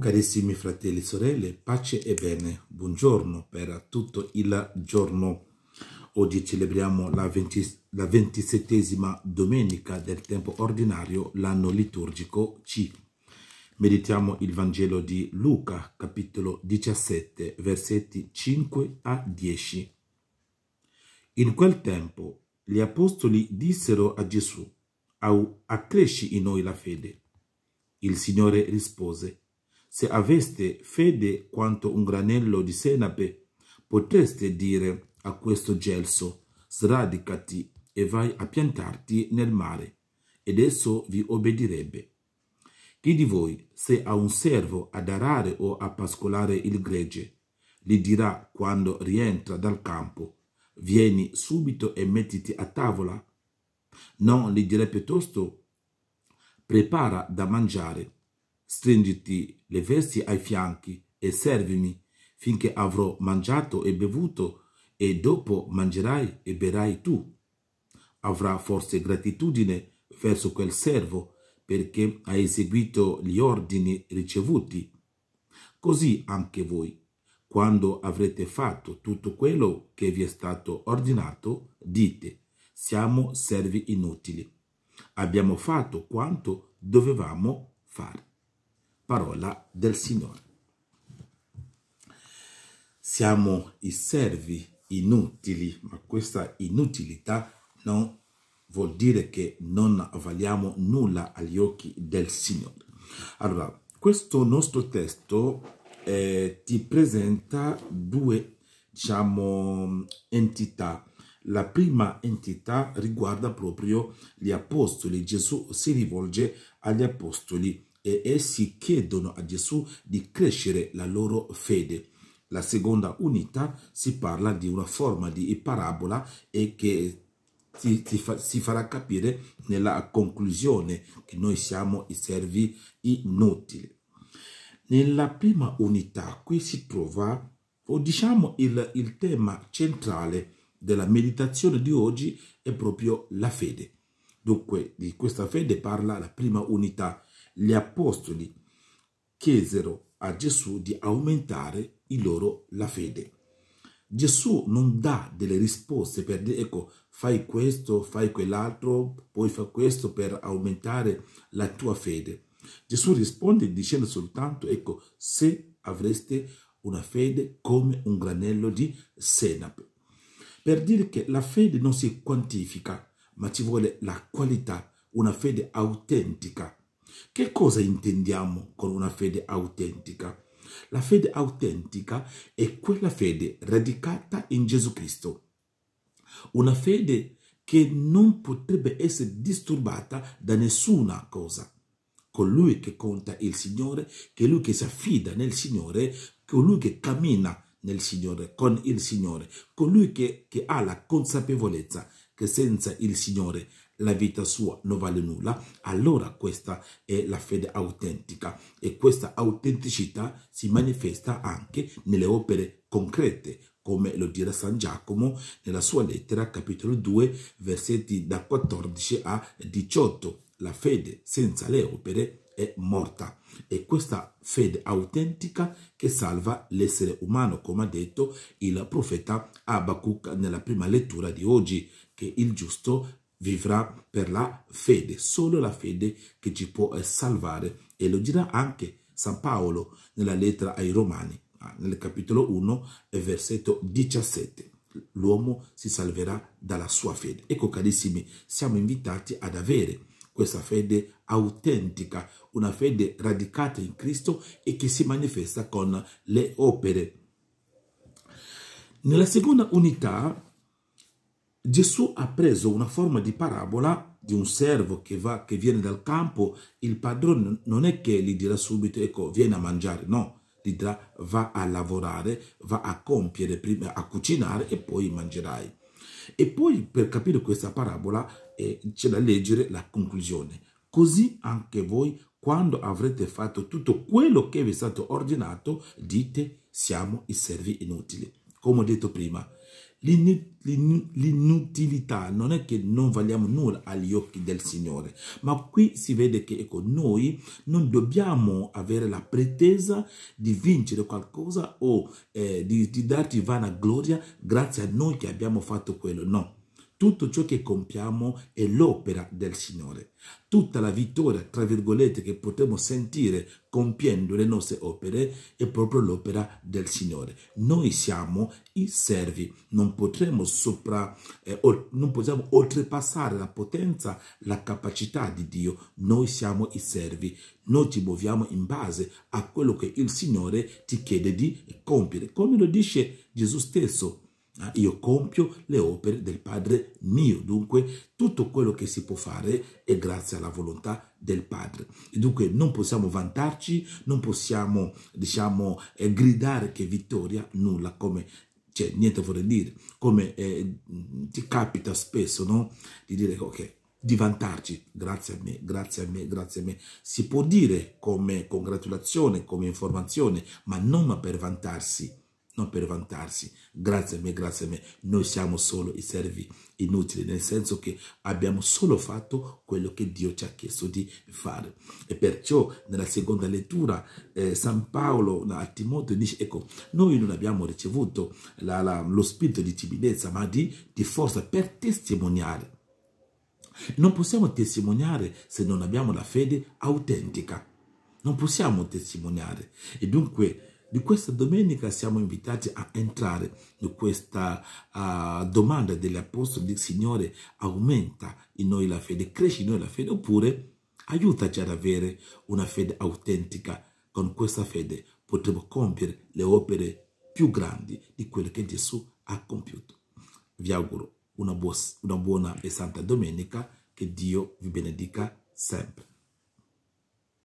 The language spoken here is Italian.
Carissimi fratelli e sorelle, pace e bene, buongiorno per tutto il giorno. Oggi celebriamo la, ventisettesima domenica del tempo ordinario, l'anno liturgico C. Meditiamo il Vangelo di Luca, capitolo 17, versetti 5 a 10. In quel tempo gli apostoli dissero a Gesù, accresci in noi la fede. Il Signore rispose, se aveste fede quanto un granello di senape, potreste dire a questo gelso, sradicati e vai a piantarti nel mare, ed esso vi obbedirebbe. Chi di voi, se ha un servo ad arare o a pascolare il gregge, gli dirà quando rientra dal campo, vieni subito e mettiti a tavola? Non gli direi piuttosto, prepara da mangiare stringiti le vesti ai fianchi e servimi finché avrò mangiato e bevuto e dopo mangerai e berai tu. Avrà forse gratitudine verso quel servo perché ha eseguito gli ordini ricevuti. Così anche voi, quando avrete fatto tutto quello che vi è stato ordinato, dite, siamo servi inutili. Abbiamo fatto quanto dovevamo fare parola del Signore. Siamo i servi inutili, ma questa inutilità non vuol dire che non valiamo nulla agli occhi del Signore. Allora, questo nostro testo eh, ti presenta due, diciamo, entità. La prima entità riguarda proprio gli apostoli. Gesù si rivolge agli apostoli e essi chiedono a Gesù di crescere la loro fede. La seconda unità si parla di una forma di parabola e che si, si, fa, si farà capire nella conclusione che noi siamo i servi inutili. Nella prima unità qui si trova, o diciamo il, il tema centrale della meditazione di oggi è proprio la fede. Dunque di questa fede parla la prima unità, gli apostoli chiesero a Gesù di aumentare il loro la fede. Gesù non dà delle risposte per dire, ecco, fai questo, fai quell'altro, poi fa questo per aumentare la tua fede. Gesù risponde dicendo soltanto, ecco, se avreste una fede come un granello di senape. Per dire che la fede non si quantifica, ma ci vuole la qualità, una fede autentica che cosa intendiamo con una fede autentica? La fede autentica è quella fede radicata in Gesù Cristo, una fede che non potrebbe essere disturbata da nessuna cosa. Colui che conta il Signore, colui che si affida nel Signore, colui che cammina nel Signore, con il Signore, colui che, che ha la consapevolezza che senza il Signore la vita sua non vale nulla, allora questa è la fede autentica e questa autenticità si manifesta anche nelle opere concrete, come lo dirà San Giacomo nella sua lettera, capitolo 2, versetti da 14 a 18. La fede senza le opere è morta. È questa fede autentica che salva l'essere umano, come ha detto il profeta Abacuc nella prima lettura di oggi, che il giusto vivrà per la fede, solo la fede che ci può eh, salvare. E lo dirà anche San Paolo nella lettera ai Romani, ah, nel capitolo 1, versetto 17. L'uomo si salverà dalla sua fede. Ecco carissimi, siamo invitati ad avere questa fede autentica, una fede radicata in Cristo e che si manifesta con le opere. Nella seconda unità Gesù ha preso una forma di parabola di un servo che, va, che viene dal campo, il padrone non è che gli dirà subito, ecco, vieni a mangiare, no, gli dirà va a lavorare, va a compiere, prima, a cucinare e poi mangerai. E poi per capire questa parabola eh, c'è da leggere la conclusione. Così anche voi, quando avrete fatto tutto quello che vi è stato ordinato, dite siamo i servi inutili. Come ho detto prima, L'inutilità non è che non valiamo nulla agli occhi del Signore, ma qui si vede che ecco, noi non dobbiamo avere la pretesa di vincere qualcosa o eh, di, di darti vana gloria grazie a noi che abbiamo fatto quello, no tutto ciò che compiamo è l'opera del Signore. Tutta la vittoria, tra virgolette, che potremo sentire compiendo le nostre opere è proprio l'opera del Signore. Noi siamo i servi, non potremo, sopra, eh, non possiamo oltrepassare la potenza, la capacità di Dio. Noi siamo i servi, noi ci muoviamo in base a quello che il Signore ti chiede di compiere. Come lo dice Gesù stesso, Ah, io compio le opere del Padre mio, dunque tutto quello che si può fare è grazie alla volontà del Padre. dunque non possiamo vantarci, non possiamo, diciamo, eh, gridare che vittoria, nulla come cioè, niente vorrei dire, come eh, ti capita spesso, no? Di dire, ok, di vantarci, grazie a me, grazie a me, grazie a me. Si può dire come congratulazione, come informazione, ma non per vantarsi, non per vantarsi, grazie a me, grazie a me, noi siamo solo i servi inutili, nel senso che abbiamo solo fatto quello che Dio ci ha chiesto di fare. E perciò nella seconda lettura eh, San Paolo a Timoteo dice, ecco, noi non abbiamo ricevuto la, la, lo spirito di timidezza, ma di, di forza per testimoniare. Non possiamo testimoniare se non abbiamo la fede autentica. Non possiamo testimoniare. E dunque di questa domenica siamo invitati a entrare in questa uh, domanda dell'Apostolo del Signore, aumenta in noi la fede, cresce in noi la fede oppure aiutaci ad avere una fede autentica. Con questa fede potremo compiere le opere più grandi di quelle che Gesù ha compiuto. Vi auguro una, buona e santa domenica, che Dio vi benedica sempre.